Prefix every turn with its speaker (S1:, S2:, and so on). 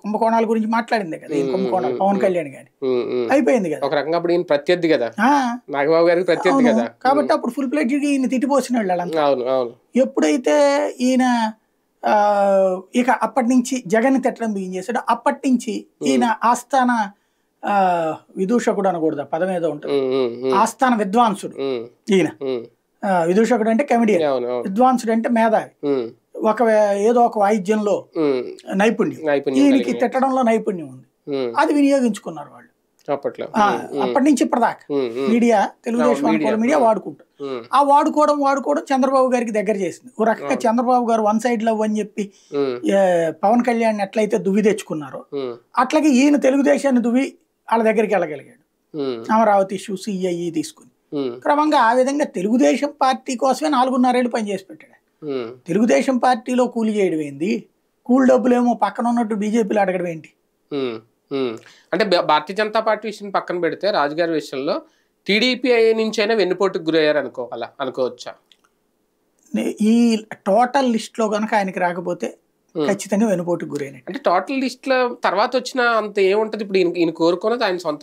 S1: కుంభకోణాల గురించి మాట్లాడింది కదా కుంభకోణాలు పవన్ కళ్యాణ్
S2: గారి అయిపోయింది కదా ఒక రకంగా అప్పుడు ఈయన ప్రత్యర్థి కదా నాగబాబు గారికి ప్రత్యర్థి కదా
S1: కాబట్టి అప్పుడు ఫుల్ ప్లేట్ ఈయన తిట్టిపోసిన
S2: వాళ్ళు
S1: ఎప్పుడైతే ఈయన ఇక అప్పటి నుంచి జగన్ తిట్టడం బిగిన్ చేశాడు అప్పటి నుంచి ఈయన ఆస్థాన విదూషకుడు అనకూడదు పదం ఏదో ఉంటుంది ఆస్థాన విద్వాంసుడు ఈయన విదూషకుడు అంటే కమిడియన్ విద్వాంసుడు అంటే మేధావి ఒక ఏదో ఒక వాయిద్యంలో
S2: నైపుణ్యం దీనికి
S1: తిట్టడంలో నైపుణ్యం ఉంది అది వినియోగించుకున్నారు వాళ్ళు
S2: అప్పట్లో అప్పటి నుంచి ఇప్పటిదాకా మీడియా తెలుగుదేశం మీడియా వాడుకుంటారు
S1: ఆ వాడుకోవడం వాడుకోవడం చంద్రబాబు గారికి దగ్గర చేసింది ఒక రకంగా చంద్రబాబు గారు వన్ సైడ్ లవ్ అని చెప్పి పవన్ కళ్యాణ్ ఎట్లయితే దువ్వి తెచ్చుకున్నారో అట్లాగే ఈయన తెలుగుదేశాన్ని దువ్వి వాళ్ళ దగ్గరికి వెళ్ళగలిగాడు అమరావతి షూ సిఐఈ తీసుకుని క్రమంగా ఆ విధంగా తెలుగుదేశం పార్టీ కోసమే నాలుగున్నరేళ్ళు పనిచేసి పెట్టాడు తెలుగుదేశం పార్టీలో కూలి చేయడం ఏంది కూలి ఏమో పక్కన ఉన్నట్టు బీజేపీలు
S2: అడగడం ఏంటి అంటే భారతీయ జనతా పార్టీ విషయం పక్కన పెడితే రాజుగారి విషయంలో టీడీపీ నుంచి అయినా వెన్నుపోటుకు గురయ్యారు అనుకోవాలా అనుకోవచ్చా
S1: ఈ టోటల్ లిస్ట్ లో కనుక ఆయనకి రాకపోతే ఖచ్చితంగా వెనుపోటుకు గురైన
S2: అంటే టోటల్ లిస్ట్ లో తర్వాత వచ్చిన అంత ఏముంటది ఇప్పుడు ఈయన కోరుకున్నది ఆయన సొంత